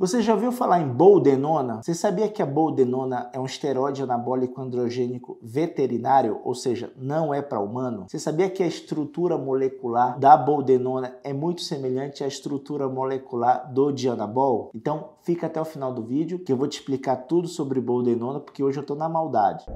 Você já ouviu falar em boldenona? Você sabia que a boldenona é um esteroide anabólico androgênico veterinário, ou seja, não é para humano? Você sabia que a estrutura molecular da boldenona é muito semelhante à estrutura molecular do dianabol? Então, fica até o final do vídeo que eu vou te explicar tudo sobre boldenona, porque hoje eu estou na maldade.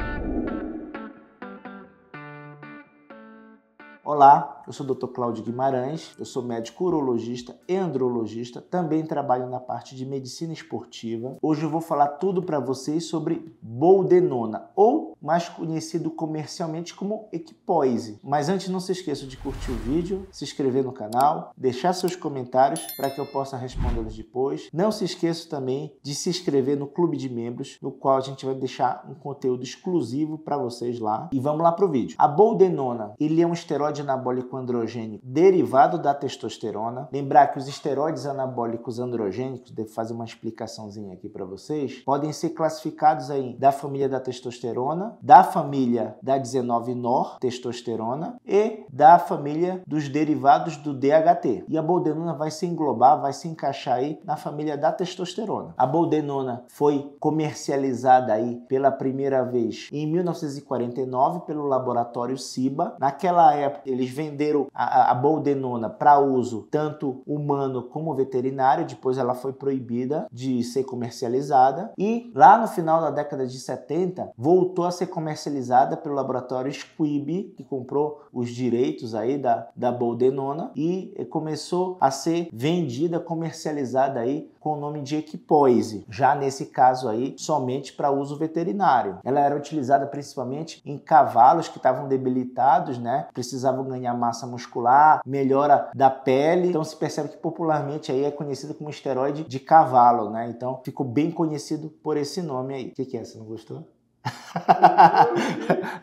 Olá, eu sou o Dr. Cláudio Guimarães, eu sou médico urologista e andrologista, também trabalho na parte de medicina esportiva. Hoje eu vou falar tudo para vocês sobre boldenona, ou mais conhecido comercialmente como equipoise. Mas antes não se esqueça de curtir o vídeo, se inscrever no canal, deixar seus comentários para que eu possa respondê-los depois. Não se esqueça também de se inscrever no clube de membros, no qual a gente vai deixar um conteúdo exclusivo para vocês lá. E vamos lá pro vídeo. A boldenona, ele é um esteroide anabólico anabolítico androgênico derivado da testosterona. Lembrar que os esteroides anabólicos androgênicos, devo fazer uma explicaçãozinha aqui para vocês, podem ser classificados aí da família da testosterona, da família da 19-nor testosterona e da família dos derivados do DHT. E a boldenona vai se englobar, vai se encaixar aí na família da testosterona. A boldenona foi comercializada aí pela primeira vez em 1949 pelo laboratório Ciba. Naquela época eles venderam venderam a, a boldenona para uso tanto humano como veterinário, depois ela foi proibida de ser comercializada e lá no final da década de 70 voltou a ser comercializada pelo laboratório Squibb, que comprou os direitos aí da, da boldenona e começou a ser vendida, comercializada aí com o nome de equipoise, já nesse caso aí somente para uso veterinário. Ela era utilizada principalmente em cavalos que estavam debilitados, né? Precisavam ganhar massa massa muscular, melhora da pele. Então se percebe que popularmente aí é conhecido como esteroide de cavalo, né? Então ficou bem conhecido por esse nome aí. O que, que é? Você não gostou?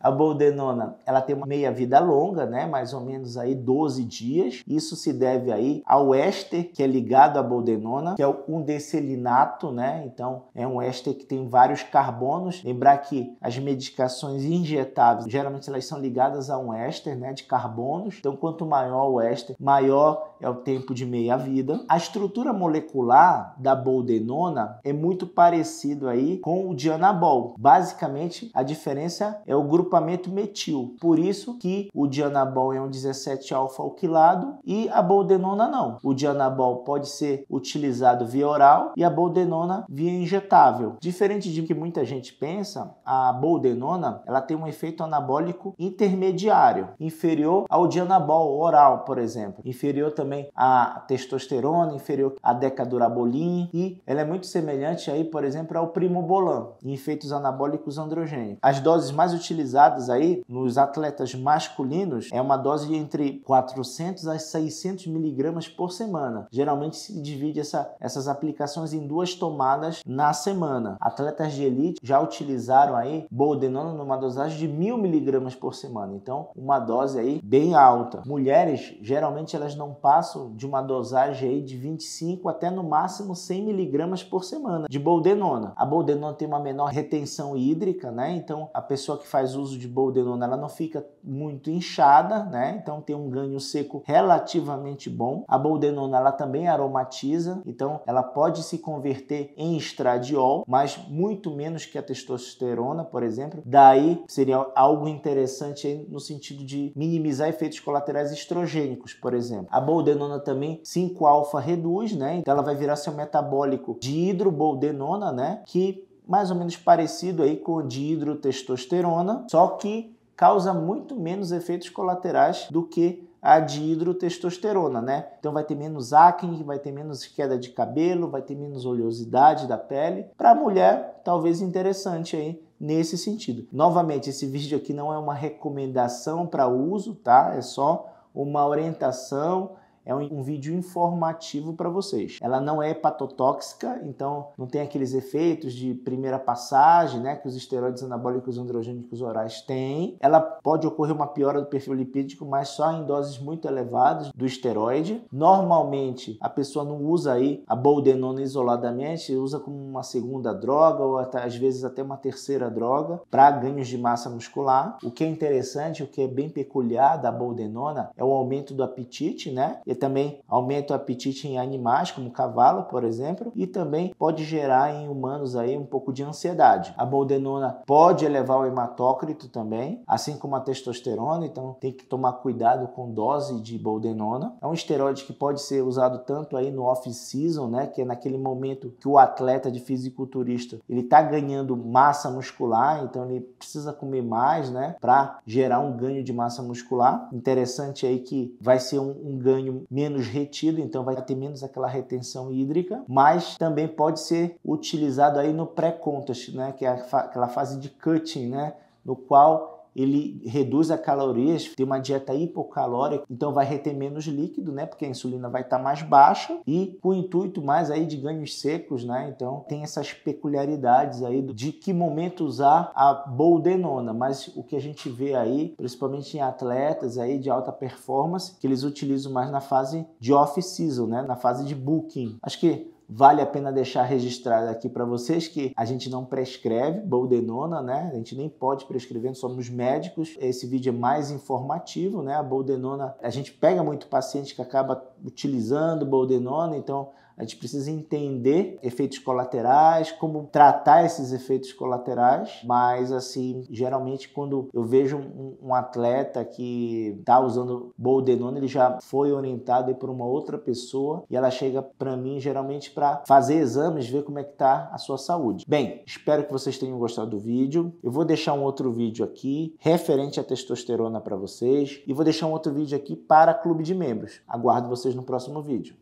a boldenona, ela tem uma meia-vida longa, né? Mais ou menos aí 12 dias. Isso se deve aí ao éster que é ligado à boldenona, que é um decelinato, né? Então, é um éster que tem vários carbonos. Lembrar que as medicações injetáveis, geralmente elas são ligadas a um éster, né, de carbonos. Então, quanto maior o éster, maior é o tempo de meia-vida. A estrutura molecular da boldenona é muito parecido aí com o de anabol. Basicamente basicamente a diferença é o grupamento metil. Por isso que o dianabol é um 17 alfa alquilado e a boldenona não. O dianabol pode ser utilizado via oral e a boldenona via injetável. Diferente de que muita gente pensa, a boldenona ela tem um efeito anabólico intermediário, inferior ao dianabol oral, por exemplo, inferior também à testosterona, inferior à decadurabolin e ela é muito semelhante aí, por exemplo, ao primobolan, em efeitos anabólicos androgênicos. As doses mais utilizadas aí nos atletas masculinos é uma dose entre 400 a 600 miligramas por semana. Geralmente se divide essa, essas aplicações em duas tomadas na semana. Atletas de elite já utilizaram aí boldenona numa dosagem de 1.000 miligramas por semana. Então, uma dose aí bem alta. Mulheres, geralmente elas não passam de uma dosagem aí de 25 até no máximo 100 miligramas por semana de boldenona. A boldenona tem uma menor retenção hídrica né? Então a pessoa que faz uso de boldenona ela não fica muito inchada, né? Então tem um ganho seco relativamente bom. A boldenona ela também aromatiza, então ela pode se converter em estradiol, mas muito menos que a testosterona, por exemplo. Daí seria algo interessante no sentido de minimizar efeitos colaterais estrogênicos, por exemplo. A boldenona também 5-alfa reduz, né? Então ela vai virar seu metabólico de hidroboldenona, né? Que mais ou menos parecido aí com o de hidrotestosterona, só que causa muito menos efeitos colaterais do que a de hidrotestosterona, né? Então vai ter menos acne, vai ter menos queda de cabelo, vai ter menos oleosidade da pele. Para a mulher, talvez interessante aí nesse sentido. Novamente, esse vídeo aqui não é uma recomendação para uso, tá? É só uma orientação é um, um vídeo informativo para vocês. Ela não é hepatotóxica, então não tem aqueles efeitos de primeira passagem, né, que os esteroides anabólicos androgênicos orais têm. Ela pode ocorrer uma piora do perfil lipídico, mas só em doses muito elevadas do esteroide. Normalmente, a pessoa não usa aí a boldenona isoladamente, usa como uma segunda droga ou até, às vezes até uma terceira droga para ganhos de massa muscular. O que é interessante, o que é bem peculiar da boldenona é o aumento do apetite, né? E também aumenta o apetite em animais, como cavalo, por exemplo, e também pode gerar em humanos aí um pouco de ansiedade. A boldenona pode elevar o hematócrito também, assim como a testosterona, então tem que tomar cuidado com dose de boldenona. É um esteroide que pode ser usado tanto aí no off-season, né, que é naquele momento que o atleta de fisiculturista ele está ganhando massa muscular, então ele precisa comer mais, né, para gerar um ganho de massa muscular. Interessante aí que vai ser um, um ganho menos retido, então vai ter menos aquela retenção hídrica, mas também pode ser utilizado aí no pré-contest, né, que é aquela fase de cutting, né, no qual ele reduz as calorias, tem uma dieta hipocalórica, então vai reter menos líquido, né? Porque a insulina vai estar tá mais baixa e com o intuito mais aí de ganhos secos, né? Então tem essas peculiaridades aí de que momento usar a boldenona, mas o que a gente vê aí, principalmente em atletas aí de alta performance, que eles utilizam mais na fase de off-season, né? Na fase de booking. Acho que Vale a pena deixar registrado aqui para vocês que a gente não prescreve boldenona, né? A gente nem pode prescrever, somos médicos. Esse vídeo é mais informativo, né? A boldenona, a gente pega muito paciente que acaba utilizando boldenona, então a gente precisa entender efeitos colaterais, como tratar esses efeitos colaterais, mas assim, geralmente quando eu vejo um, um atleta que está usando boldenone, ele já foi orientado por uma outra pessoa e ela chega para mim geralmente para fazer exames, ver como é que tá a sua saúde. Bem, espero que vocês tenham gostado do vídeo. Eu vou deixar um outro vídeo aqui referente à testosterona para vocês e vou deixar um outro vídeo aqui para clube de membros. Aguardo vocês no próximo vídeo.